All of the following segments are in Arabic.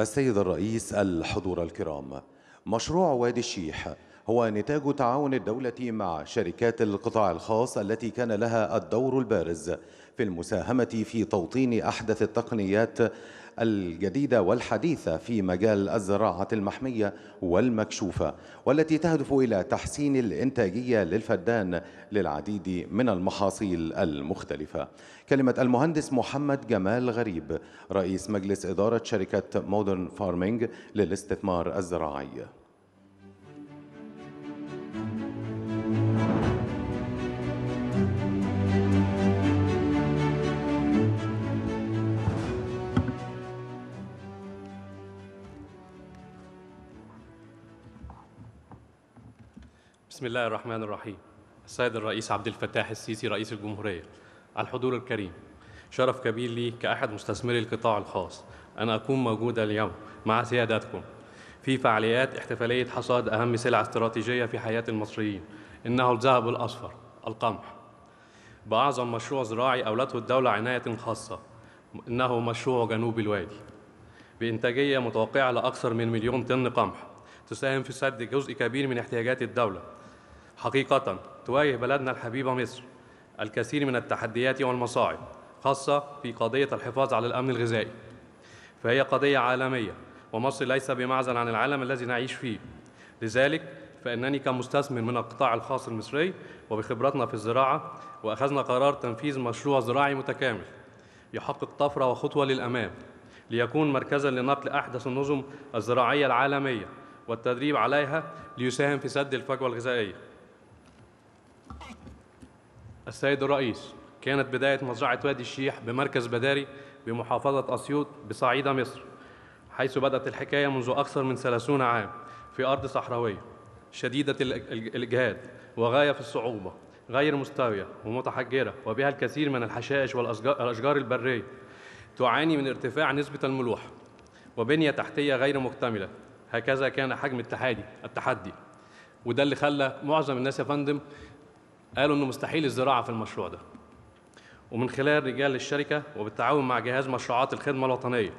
السيد الرئيس الحضور الكرام مشروع وادي الشيح هو نتاج تعاون الدولة مع شركات القطاع الخاص التي كان لها الدور البارز في المساهمة في توطين أحدث التقنيات الجديدة والحديثة في مجال الزراعة المحمية والمكشوفة والتي تهدف إلى تحسين الإنتاجية للفدان للعديد من المحاصيل المختلفة كلمة المهندس محمد جمال غريب رئيس مجلس إدارة شركة مودرن فارمينج للاستثمار الزراعي بسم الله الرحمن الرحيم السيد الرئيس عبد الفتاح السيسي رئيس الجمهورية الحضور الكريم شرف كبير لي كأحد مستثمري القطاع الخاص أن أكون موجودا اليوم مع سيادتكم في فعاليات احتفالية حصاد أهم سلعة استراتيجية في حياة المصريين إنه الذهب الأصفر القمح بأعظم مشروع زراعي أولته الدولة عناية خاصة إنه مشروع جنوب الوادي بإنتاجية متوقعة لأكثر من مليون طن قمح تساهم في سد جزء كبير من احتياجات الدولة حقيقة تواجه بلدنا الحبيبة مصر الكثير من التحديات والمصاعب خاصة في قضية الحفاظ على الأمن الغذائي فهي قضية عالمية ومصر ليس بمعزل عن العالم الذي نعيش فيه لذلك فإنني كمستثمر من القطاع الخاص المصري وبخبرتنا في الزراعة وأخذنا قرار تنفيذ مشروع زراعي متكامل يحقق طفرة وخطوة للأمام ليكون مركزا لنقل أحدث النظم الزراعية العالمية والتدريب عليها ليساهم في سد الفجوة الغذائية السيد الرئيس كانت بداية مزرعة وادي الشيح بمركز بداري بمحافظة أسيوط بصعيد مصر حيث بدأت الحكاية منذ أكثر من 30 عام في أرض صحراوية شديدة الإجهاد وغاية في الصعوبة غير مستوية ومتحجرة وبها الكثير من الحشائش والأشجار البرية تعاني من ارتفاع نسبة الملوحة وبنية تحتية غير مكتملة هكذا كان حجم التحدي التحدي وده اللي خلى معظم الناس يا فندم قالوا انه مستحيل الزراعه في المشروع ده ومن خلال رجال الشركه وبالتعاون مع جهاز مشروعات الخدمه الوطنيه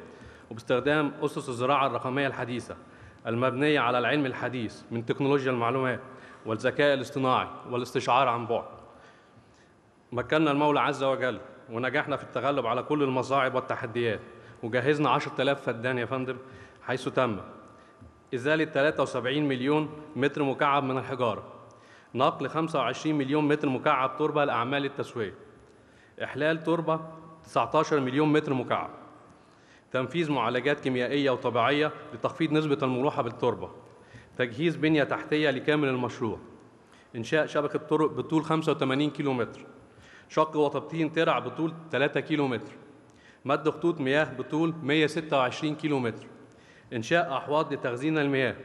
وباستخدام اسس الزراعه الرقميه الحديثه المبنيه على العلم الحديث من تكنولوجيا المعلومات والذكاء الاصطناعي والاستشعار عن بعد مكننا المولى عز وجل ونجحنا في التغلب على كل المصاعب والتحديات وجهزنا 10000 فدان يا فندم حيث تم إزالة 73 مليون متر مكعب من الحجارة نقل 25 مليون متر مكعب تربة لأعمال التسوية إحلال تربة 19 مليون متر مكعب تنفيذ معالجات كيميائية وطبيعية لتخفيض نسبة المروحه بالتربة تجهيز بنية تحتية لكامل المشروع إنشاء شبكة طرق بطول 85 كيلومتر شق وتبطين ترع بطول 3 كيلومتر مد خطوط مياه بطول 126 كيلومتر إنشاء أحواض لتخزين المياه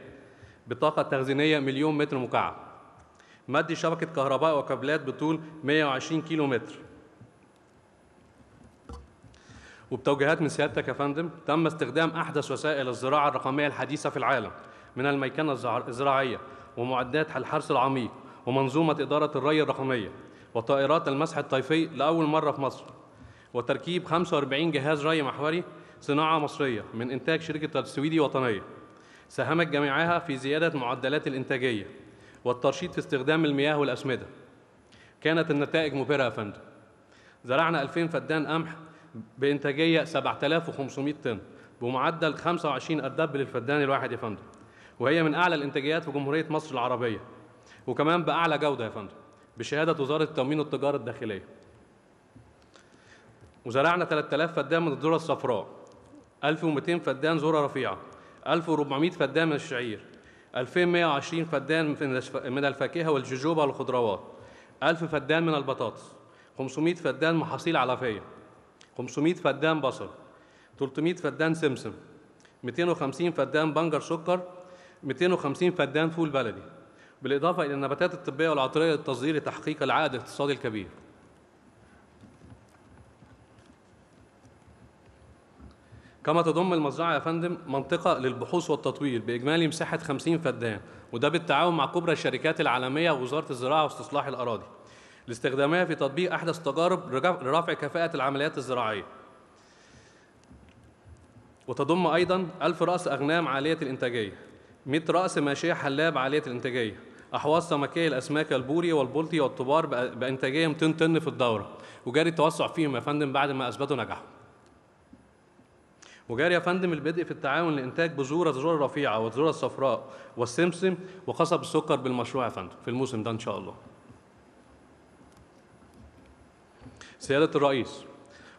بطاقة تخزينية مليون متر مكعب مدي شبكة كهرباء وكابلات بطول 120 كيلو متر وبتوجيهات من سيادتك يا فندم تم استخدام أحدث وسائل الزراعة الرقمية الحديثة في العالم من الميكنة الزراعية ومعدات الحرث العميق ومنظومة إدارة الري الرقمية وطائرات المسح الطيفي لأول مرة في مصر وتركيب 45 جهاز ري محوري صناعة مصرية من إنتاج شركة السويدي وطنية ساهمت جميعها في زيادة معدلات الإنتاجية والترشيد في استخدام المياه والأسمدة كانت النتائج مبهرة يا فندم زرعنا 2000 فدان قمح بإنتاجية 7500 طن بمعدل 25 أردب للفدان الواحد يا فندم وهي من أعلى الإنتاجيات في جمهورية مصر العربية وكمان بأعلى جودة يا فندم بشهادة وزارة التموين والتجارة الداخلية وزرعنا 3000 فدان من الذرة الصفراء 1200 فدان ذرة رفيعة 1400 فدان من الشعير 2120 فدان من الفاكهة والججوبة والخضروات 1000 فدان من البطاطس 500 فدان محاصيل علفية 500 فدان بصل 300 فدان سمسم 250 فدان بنجر سكر 250 فدان فول بلدي بالإضافة إلى النباتات الطبية والعطرية للتصدير لتحقيق العائد الاقتصادي الكبير كما تضم المزرعة يا فندم منطقة للبحوث والتطوير بإجمالي مساحة 50 فدان وده بالتعاون مع كبرى الشركات العالمية ووزارة الزراعة واستصلاح الأراضي لاستخدامها في تطبيق أحدث تجارب لرفع كفاءة العمليات الزراعية وتضم أيضا 1000 رأس أغنام عالية الإنتاجية 100 رأس ماشية حلاب عالية الإنتاجية أحواض سمكية الأسماك البوري والبلطي والطبار بإنتاجية 200 طن في الدورة وجاري التوسع فيهم يا فندم بعد ما أثبتوا نجاحهم وجاري يا فندم البدء في التعاون لإنتاج بذور الذرة الرفيعة والذرة الصفراء والسمسم وقصب السكر بالمشروع يا فندم في الموسم ده إن شاء الله. سيادة الرئيس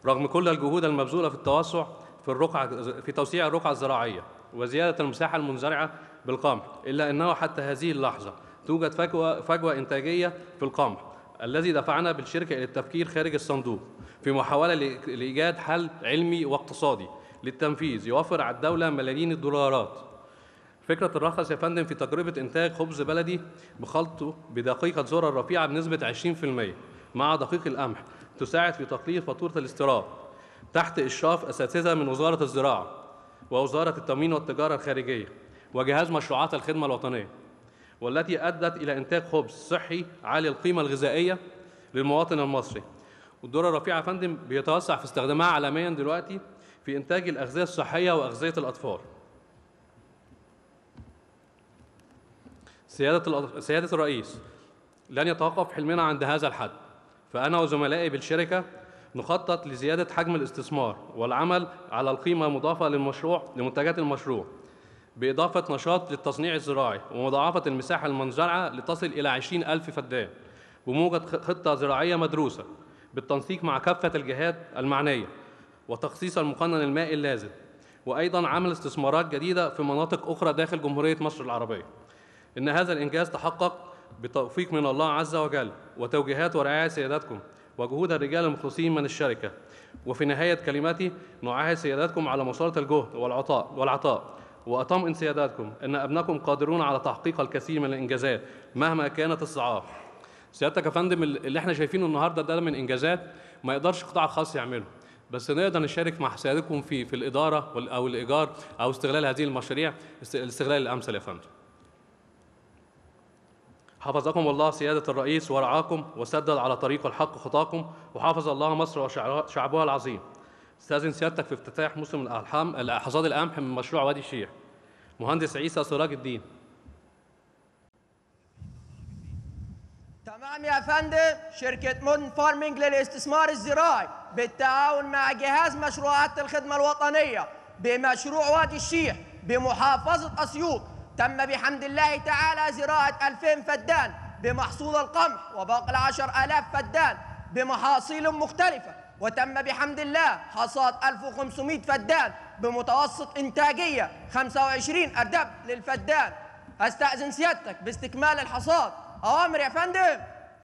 رغم كل الجهود المبذولة في التوسع في الرقعة في توسيع الرقعة الزراعية وزيادة المساحة المنزرعة بالقمح إلا أنه حتى هذه اللحظة توجد فجوة, فجوة إنتاجية في القمح الذي دفعنا بالشركة إلى التفكير خارج الصندوق في محاولة لإيجاد حل علمي واقتصادي للتنفيذ يوفر على الدولة ملايين الدولارات فكرة الرخص يا فندم في تجربة إنتاج خبز بلدي بخلطه بدقيقة ذرة رفيعة بنسبة 20% مع دقيق القمح تساعد في تقليل فاتورة الاستيراد تحت إشراف أساتذة من وزارة الزراعة ووزارة التموين والتجارة الخارجية وجهاز مشروعات الخدمة الوطنية والتي أدت إلى إنتاج خبز صحي عالي القيمة الغذائية للمواطن المصري والدورة الرفيعة يا فندم بيتوسع في استخدامها عالميا دلوقتي في إنتاج الأغذية الصحية وأغذية الأطفال سيادة, سيادة الرئيس لن يتوقف حلمنا عند هذا الحد فأنا وزملائي بالشركة نخطط لزيادة حجم الاستثمار والعمل على القيمة المضافة للمشروع لمنتجات المشروع بإضافة نشاط للتصنيع الزراعي ومضاعفة المساحة المنزرعة لتصل إلى 20 ألف فدان بموجب خطة زراعية مدروسة بالتنسيق مع كافة الجهات المعنية وتخصيص المقنن المائي اللازم وأيضا عمل استثمارات جديدة في مناطق أخرى داخل جمهورية مصر العربية إن هذا الإنجاز تحقق بتوفيق من الله عز وجل وتوجيهات ورعاية سيادتكم وجهود الرجال المخلصين من الشركة وفي نهاية كلمتي نعاهد سيادتكم على مسارة الجهد والعطاء والعطاء وأطمئن سيادتكم أن أبنائكم قادرون على تحقيق الكثير من الإنجازات مهما كانت الصعاب سيادتك يا فندم اللي احنا شايفينه النهارده ده من انجازات ما يقدرش قطاع خاص يعمله بس نقدر نشارك مع سيادتكم في في الاداره او الايجار او استغلال هذه المشاريع الاستغلال الامثل يا فندم. حفظكم الله سيادة الرئيس ورعاكم وسدد على طريق الحق خطاكم وحافظ الله مصر وشعبها العظيم. استاذن سيادتك في افتتاح موسم الاحصاد حصاد القمح من مشروع وادي الشيع. مهندس عيسى سراج الدين. نعم يا فندم شركة مودن فارمنج للاستثمار الزراعي بالتعاون مع جهاز مشروعات الخدمة الوطنية بمشروع وادي الشيح بمحافظة أسيوط تم بحمد الله تعالى زراعة 2000 فدان بمحصول القمح وباقي العشر آلاف فدان بمحاصيل مختلفة وتم بحمد الله حصاد 1500 فدان بمتوسط إنتاجية 25 أردب للفدان أستأذن سيادتك باستكمال الحصاد أوامر يا فندم